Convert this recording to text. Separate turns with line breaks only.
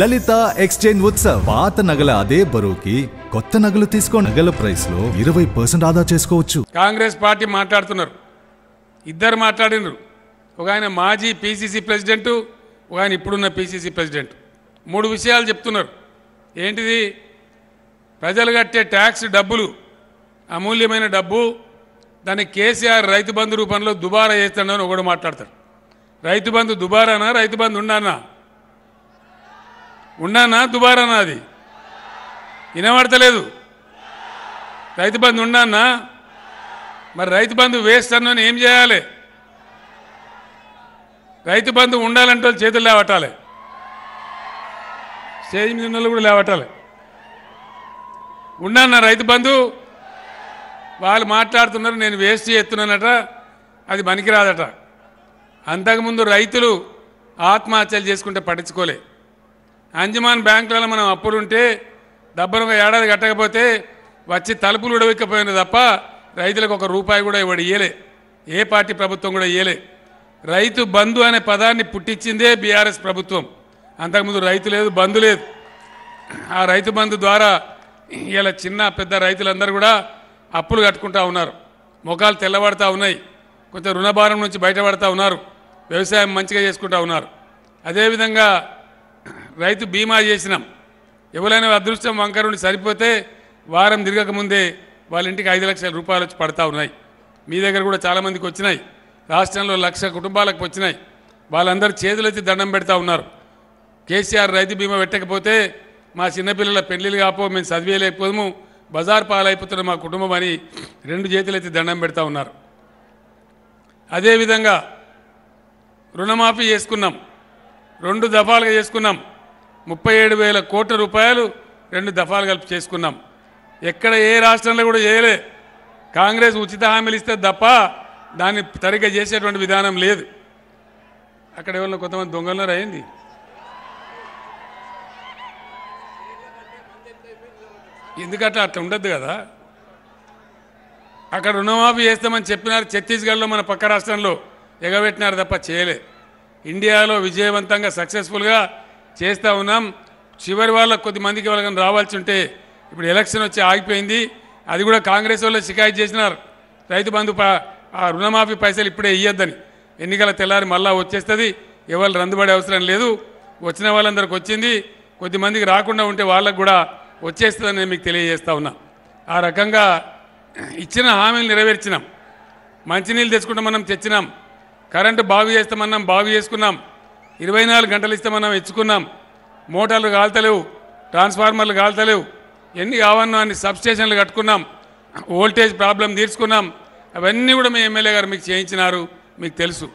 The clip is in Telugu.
లలిత ఎక్స్చేంజ్ ఉత్సవ్ పాత నగల అదే బరువుకి కొత్త నగలు తీసుకో నగల ప్రైస్ లో ఇరవై పర్సెంట్ ఆదా చేసుకోవచ్చు కాంగ్రెస్ పార్టీ మాట్లాడుతున్నారు ఇద్దరు మాట్లాడినరు ఒక ఆయన మాజీ పీసీసీ ప్రెసిడెంట్ ఒక ఆయన ఇప్పుడున్న పీసీసీ ప్రెసిడెంట్ మూడు విషయాలు చెప్తున్నారు ఏంటిది ప్రజలు కట్టే ట్యాక్స్ డబ్బులు అమూల్యమైన డబ్బు దాన్ని కేసీఆర్ రైతు బంధు రూపంలో దుబారా చేస్తాడని ఒకడు మాట్లాడతారు రైతు బంధు దుబారానా రైతు బంధు ఉండానా ఉన్నానా దుబారానా అది వినబడతలేదు రైతు బంధు ఉన్నానా మరి రైతు బంధు వేస్తాను ఏం చేయాలి రైతు బంధు ఉండాలంటే వాళ్ళు చేతులు లేవటాలి స్టేజ్ మీద ఉన్న కూడా లేవటాలి ఉన్నానా రైతు బంధు వాళ్ళు మాట్లాడుతున్నారు నేను వేస్ట్ చేస్తున్నానట అది పనికిరాదట అంతకుముందు రైతులు ఆత్మహత్యలు చేసుకుంటే పట్టించుకోలే అంజమాన్ బ్యాంకులలో మనం అప్పులుంటే డబ్బులుగా ఏడాది కట్టకపోతే వచ్చి తలుపులు ఉడవెక్కపోయినా తప్ప రైతులకు ఒక రూపాయి కూడా ఇవ్వడు ఇయ్యలే ఏ పార్టీ ప్రభుత్వం కూడా ఇయ్యలే రైతు బంధు అనే పదాన్ని పుట్టించిందే బీఆర్ఎస్ ప్రభుత్వం అంతకుముందు రైతు లేదు బంధు లేదు ఆ రైతు బంధు ద్వారా ఇలా చిన్న పెద్ద రైతులందరూ కూడా అప్పులు కట్టుకుంటా ఉన్నారు ముఖాలు తెల్లబడతా ఉన్నాయి కొంచెం రుణభారం నుంచి బయటపడతా ఉన్నారు వ్యవసాయం మంచిగా చేసుకుంటా ఉన్నారు అదేవిధంగా రైతు బీమా చేసినాం ఎవరైనా అదృష్టం వంకరుని సరిపోతే వారం తిరగకముందే వాళ్ళ ఇంటికి ఐదు లక్షల రూపాయలు వచ్చి పడతా ఉన్నాయి మీ దగ్గర కూడా చాలామందికి వచ్చినాయి రాష్ట్రంలో లక్ష కుటుంబాలకు వచ్చినాయి వాళ్ళందరూ చేతులెత్తి దండం పెడతా ఉన్నారు కేసీఆర్ రైతు బీమా పెట్టకపోతే మా చిన్నపిల్లల పెళ్లిలు కాపో మేము చదివేయలేకపోము బజార్ పాలైపోతున్న మా కుటుంబం అని రెండు చేతులెత్తి దండం పెడతా ఉన్నారు అదేవిధంగా రుణమాఫీ చేసుకున్నాం రెండు దఫాలుగా చేసుకున్నాం ముప్పై ఏడు వేల కోట్ల రూపాయలు రెండు దఫాలు కలిపి చేసుకున్నాం ఎక్కడ ఏ రాష్ట్రంలో కూడా చేయలే కాంగ్రెస్ ఉచిత హామీలు ఇస్తే తప్ప దాన్ని సరిగ్గా చేసేటువంటి విధానం లేదు అక్కడ ఎవరిలో కొంతమంది దొంగలన్నారు అయింది ఎందుకంటే అట్లా ఉండద్దు కదా అక్కడ రుణమాఫీ చేస్తామని చెప్పినారు ఛత్తీస్గఢ్లో మన పక్క రాష్ట్రంలో ఎగబెట్టినారు తప్ప చేయలే ఇండియాలో విజయవంతంగా సక్సెస్ఫుల్గా చేస్తూ ఉన్నాం చివరి వాళ్ళ కొద్ది మందికి వాళ్ళకి రావాల్సి ఉంటే ఇప్పుడు ఎలక్షన్ వచ్చి ఆగిపోయింది అది కూడా కాంగ్రెస్ వాళ్ళు షికాయత్ చేసినారు రైతు బంధు రుణమాఫీ పైసలు ఇప్పుడే ఇవ్వద్దని ఎన్నికల తెల్లారి మళ్ళా వచ్చేస్తుంది ఎవరు రందుబడే అవసరం లేదు వచ్చిన వాళ్ళందరికి వచ్చింది కొద్దిమందికి రాకుండా ఉంటే వాళ్ళకు కూడా వచ్చేస్తుందని నేను మీకు తెలియజేస్తా ఉన్నా ఆ రకంగా ఇచ్చిన హామీలు నెరవేర్చినాం మంచినీళ్ళు తెచ్చుకుంటామన్నాం మనం తెచ్చినాం కరెంటు బాగు చేస్తామన్నాం బాగు చేసుకున్నాం ఇరవై నాలుగు గంటలు ఇస్తే మనం ఇచ్చుకున్నాం మోటార్లు కాల్తలేవు ట్రాన్స్ఫార్మర్లు కాల్తలేవు ఎన్ని కావన్నో అన్ని సబ్స్టేషన్లు కట్టుకున్నాం ఓల్టేజ్ ప్రాబ్లం తీర్చుకున్నాం అవన్నీ కూడా మీ ఎమ్మెల్యే గారు మీకు చేయించినారు మీకు తెలుసు